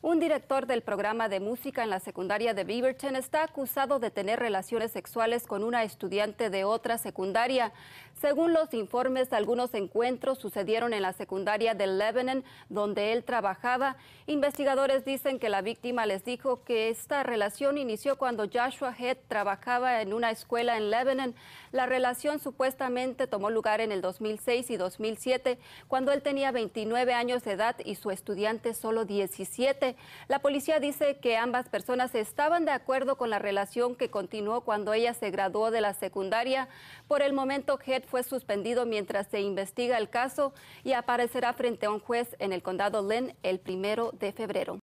Un director del programa de música en la secundaria de Beaverton está acusado de tener relaciones sexuales con una estudiante de otra secundaria. Según los informes, algunos encuentros sucedieron en la secundaria de Lebanon, donde él trabajaba. Investigadores dicen que la víctima les dijo que esta relación inició cuando Joshua Head trabajaba en una escuela en Lebanon. La relación supuestamente tomó lugar en el 2006 y 2007, cuando él tenía 29 años de edad y su estudiante solo 17. La policía dice que ambas personas estaban de acuerdo con la relación que continuó cuando ella se graduó de la secundaria. Por el momento, Head fue suspendido mientras se investiga el caso y aparecerá frente a un juez en el condado Len el primero de febrero.